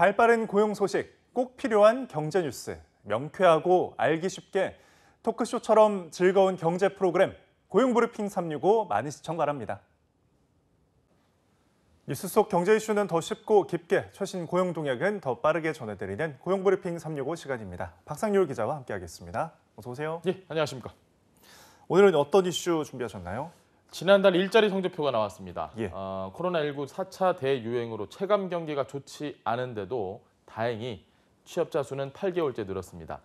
발빠른 고용 소식, 꼭 필요한 경제 뉴스, 명쾌하고 알기 쉽게 토크쇼처럼 즐거운 경제 프로그램 고용 브리핑 365 많은 시청 바랍니다. 뉴스 속 경제 이슈는 더 쉽고 깊게 최신 고용 동향은 더 빠르게 전해드리는 고용 브리핑 365 시간입니다. 박상률 기자와 함께하겠습니다. 어서 오세요. 예, 안녕하십니까. 오늘은 어떤 이슈 준비하셨나요? 지난달 일자리 성적표가 나왔습니다. 예. 어, 코로나19 사차 대유행으로 체감 경기가 좋지 않은데도 다행히 취업자 수는 8개월째 늘었습니다.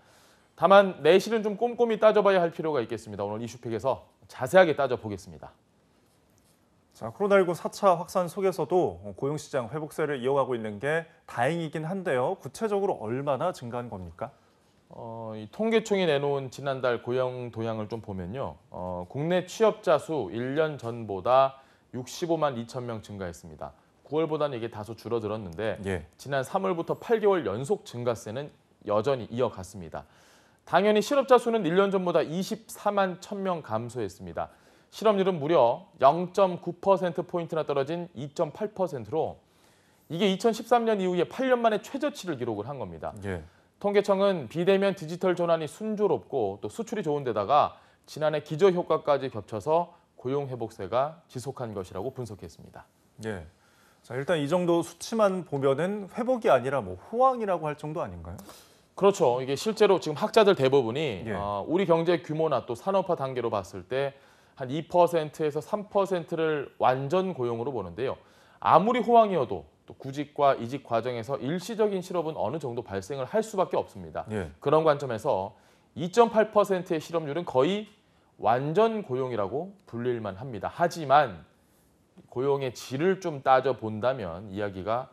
다만 내실은 좀 꼼꼼히 따져봐야 할 필요가 있겠습니다. 오늘 이슈팩에서 자세하게 따져보겠습니다. 자, 코로나19 사차 확산 속에서도 고용시장 회복세를 이어가고 있는 게 다행이긴 한데요. 구체적으로 얼마나 증가한 겁니까? 어, 이 통계청이 내놓은 지난달 고용 도향을 좀 보면요. 어, 국내 취업자 수 1년 전보다 65만 2천 명 증가했습니다. 9월보다는 이게 다소 줄어들었는데 예. 지난 3월부터 8개월 연속 증가세는 여전히 이어갔습니다. 당연히 실업자 수는 1년 전보다 24만 1천 명 감소했습니다. 실업률은 무려 0.9%포인트나 떨어진 2.8%로 이게 2013년 이후에 8년 만에 최저치를 기록을 한 겁니다. 예. 통계청은 비대면 디지털 전환이 순조롭고 또 수출이 좋은 데다가 지난해 기저 효과까지 겹쳐서 고용 회복세가 지속한 것이라고 분석했습니다. 예. 자, 일단 이 정도 수치만 보면은 회복이 아니라 뭐 호황이라고 할 정도 아닌가요? 그렇죠. 이게 실제로 지금 학자들 대부분이 예. 어, 우리 경제 규모나 또 산업화 단계로 봤을 때 한 2%에서 3%를 완전 고용으로 보는데요. 아무리 호황이어도 또 구직과 이직 과정에서 일시적인 실업은 어느 정도 발생을 할 수밖에 없습니다. 예. 그런 관점에서 2.8%의 실업률은 거의 완전 고용이라고 불릴만 합니다. 하지만 고용의 질을 좀 따져 본다면 이야기가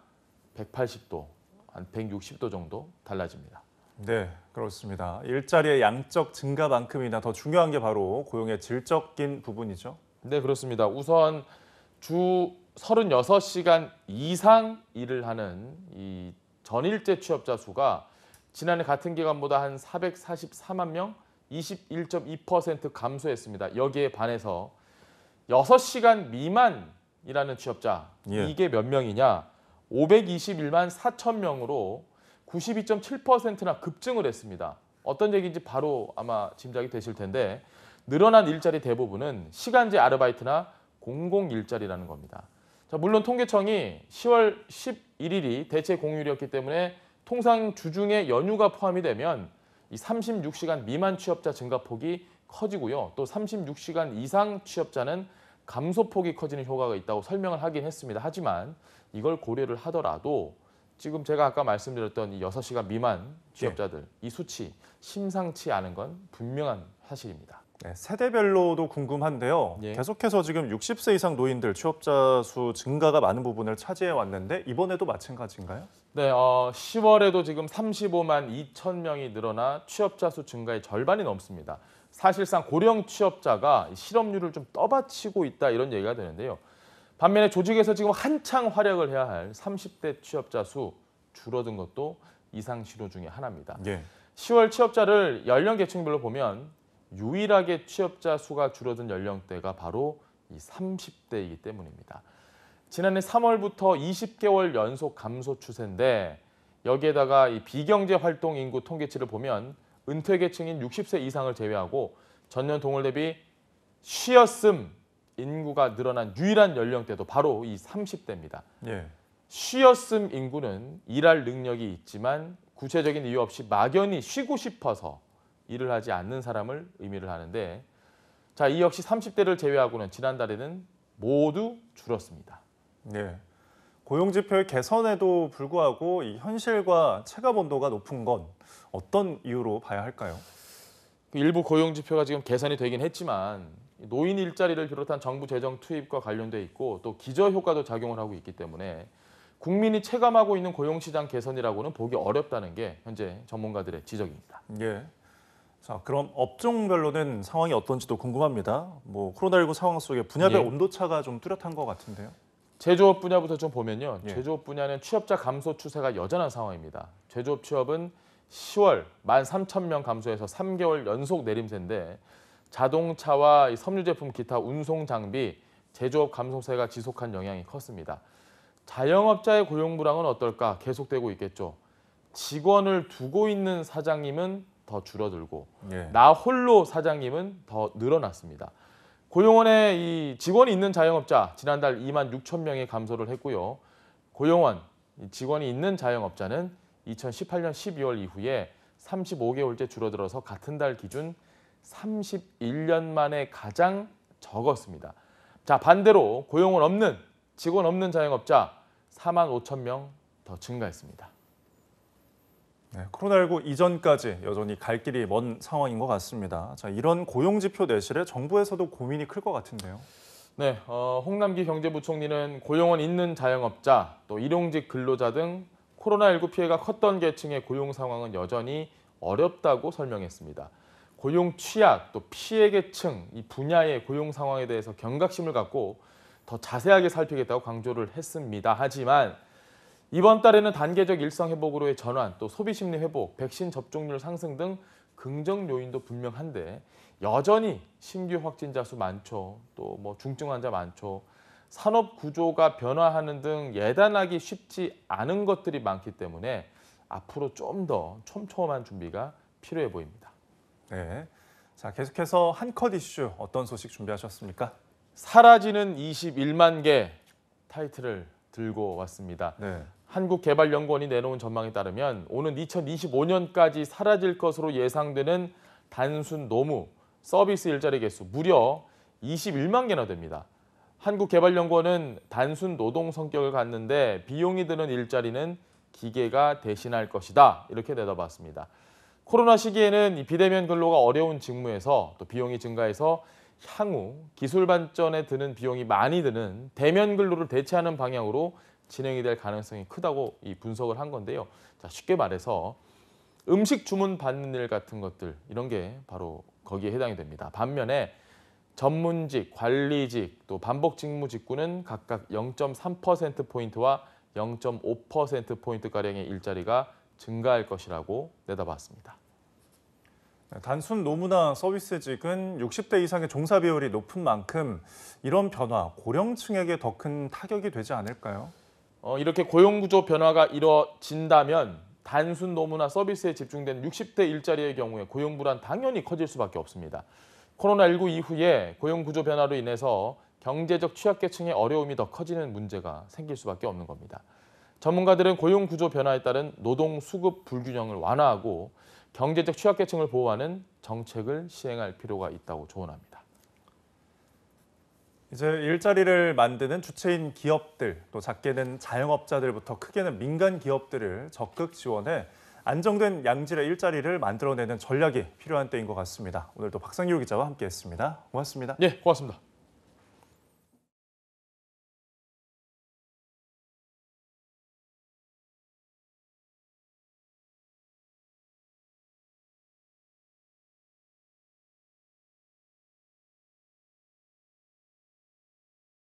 180도 한 160도 정도 달라집니다. 네, 그렇습니다. 일자리의 양적 증가만큼이나 더 중요한 게 바로 고용의 질적인 부분이죠. 네, 그렇습니다. 우선 주 36시간 이상 일을 하는 이 전일제 취업자 수가 지난해 같은 기간보다 한 444만 명, 21.2% 감소했습니다. 여기에 반해서 6시간 미만이라는 취업자 예. 이게 몇 명이냐? 521만 4천 명으로 92.7%나 급증을 했습니다. 어떤 얘기인지 바로 아마 짐작이 되실 텐데 늘어난 일자리 대부분은 시간제 아르바이트나 공공 일자리라는 겁니다. 자, 물론 통계청이 10월 11일이 대체 공휴일이었기 때문에 통상 주중에 연휴가 포함이 되면 이 36시간 미만 취업자 증가폭이 커지고요. 또 36시간 이상 취업자는 감소폭이 커지는 효과가 있다고 설명을 하긴 했습니다. 하지만 이걸 고려를 하더라도 지금 제가 아까 말씀드렸던 이 6시간 미만 네. 취업자들 네. 이 수치 심상치 않은 건 분명한 사실입니다. 네, 세대별로도 궁금한데요. 예. 계속해서 지금 60세 이상 노인들 취업자 수 증가가 많은 부분을 차지해 왔는데 이번에도 마찬가지인가요? 네, 어, 10월에도 지금 35만 2천 명이 늘어나 취업자 수 증가의 절반이 넘습니다. 사실상 고령 취업자가 실업률을 좀 떠받치고 있다 이런 얘기가 되는데요. 반면에 조직에서 지금 한창 활약을 해야 할 30대 취업자 수 줄어든 것도 이상시로 중의 하나입니다. 예. 10월 취업자를 연령 계층별로 보면 유일하게 취업자 수가 줄어든 연령대가 바로 이 30대이기 때문입니다. 지난해 3월부터 20개월 연속 감소 추세인데 여기에다가 이 비경제 활동 인구 통계치를 보면 은퇴 계층인 60세 이상을 제외하고 전년 동월 대비 쉬었음 인구가 늘어난 유일한 연령대도 바로 이 30대입니다. 예. 쉬었음 인구는 일할 능력이 있지만 구체적인 이유 없이 막연히 쉬고 싶어서 일을 하지 않는 사람을 의미를 하는데 자, 이 역시 30대를 제외하고는 지난달에는 모두 줄었습니다. 네. 고용 지표의 개선에도 불구하고 이 현실과 체감 온도가 높은 건 어떤 이유로 봐야 할까요? 그 일부 고용 지표가 지금 개선이 되긴 했지만 노인 일자리를 비롯한 정부 재정 투입과 관련돼 있고 또 기저 효과도 작용을 하고 있기 때문에 국민이 체감하고 있는 고용 시장 개선이라고는 보기 어렵다는 게 현재 전문가들의 지적입니다. 예. 자, 그럼 업종별로는 상황이 어떤지도 궁금합니다. 뭐 코로나19 상황 속에 분야별 예. 온도 차가 좀 뚜렷한 것 같은데요. 제조업 분야부터 좀 보면요. 예. 제조업 분야는 취업자 감소 추세가 여전한 상황입니다. 제조업 취업은 10월 1 3 0명 감소해서 3개월 연속 내림세인데 자동차와 섬유 제품 기타 운송 장비 제조업 감소세가 지속한 영향이 컸습니다. 자영업자의 고용 불황은 어떨까 계속되고 있겠죠. 직원을 두고 있는 사장님은 더 줄어들고 예. 나 홀로 사장님은 더 늘어났습니다. 고용원의 이 직원이 있는 자영업자 지난달 2만 6천 명이 감소를 했고요. 고용원 직원이 있는 자영업자는 2018년 12월 이후에 35개월째 줄어들어서 같은 달 기준 31년 만에 가장 적었습니다. 자 반대로 고용원 없는 직원 없는 자영업자 4만 5천 명 더 증가했습니다. 네, 코로나19 이전까지 여전히 갈 길이 먼 상황인 것 같습니다. 자, 이런 고용지표 내실에 정부에서도 고민이 클 것 같은데요. 네, 어, 홍남기 경제부총리는 고용원 있는 자영업자, 또 일용직 근로자 등 코로나19 피해가 컸던 계층의 고용 상황은 여전히 어렵다고 설명했습니다. 고용 취약, 또 피해 계층, 이 분야의 고용 상황에 대해서 경각심을 갖고 더 자세하게 살피겠다고 강조를 했습니다. 하지만 이번 달에는 단계적 일상 회복으로의 전환, 또 소비 심리 회복, 백신 접종률 상승 등 긍정 요인도 분명한데 여전히 신규 확진자 수 많죠. 또 뭐 중증 환자 많죠. 산업 구조가 변화하는 등 예단하기 쉽지 않은 것들이 많기 때문에 앞으로 좀 더 촘촘한 준비가 필요해 보입니다. 네. 자, 계속해서 한컷 이슈 어떤 소식 준비하셨습니까? 사라지는 21만 개 타이틀을 들고 왔습니다. 네. 한국개발연구원이 내놓은 전망에 따르면 오는 2025년까지 사라질 것으로 예상되는 단순 노무, 서비스 일자리 개수 무려 21만 개나 됩니다. 한국개발연구원은 단순 노동 성격을 갖는데 비용이 드는 일자리는 기계가 대신할 것이다. 이렇게 내다봤습니다. 코로나 시기에는 비대면 근로가 어려운 직무에서 또 비용이 증가해서 향후 기술 발전에 드는 비용이 많이 드는 대면 근로를 대체하는 방향으로 진행이 될 가능성이 크다고 이 분석을 한 건데요. 자, 쉽게 말해서 음식 주문 받는 일 같은 것들 이런 게 바로 거기에 해당이 됩니다. 반면에 전문직, 관리직, 또 반복 직무 직군은 각각 0.3%포인트와 0.5%포인트가량의 일자리가 증가할 것이라고 내다봤습니다. 네, 단순 노무나 서비스직은 60대 이상의 종사 비율이 높은 만큼 이런 변화, 고령층에게 더 큰 타격이 되지 않을까요? 어, 이렇게 고용구조 변화가 이뤄진다면 단순 노무나 서비스에 집중된 60대 일자리의 경우에 고용 불안 당연히 커질 수밖에 없습니다. 코로나19 이후에 고용 구조 변화로 인해서 경제적 취약계층의 어려움이 더 커지는 문제가 생길 수밖에 없는 겁니다. 전문가들은 고용 구조 변화에 따른 노동 수급 불균형을 완화하고 경제적 취약계층을 보호하는 정책을 시행할 필요가 있다고 조언합니다. 이제 일자리를 만드는 주체인 기업들, 또 작게는 자영업자들부터 크게는 민간 기업들을 적극 지원해 안정된 양질의 일자리를 만들어내는 전략이 필요한 때인 것 같습니다. 오늘도 박상규 기자와 함께했습니다. 고맙습니다. 예, 고맙습니다.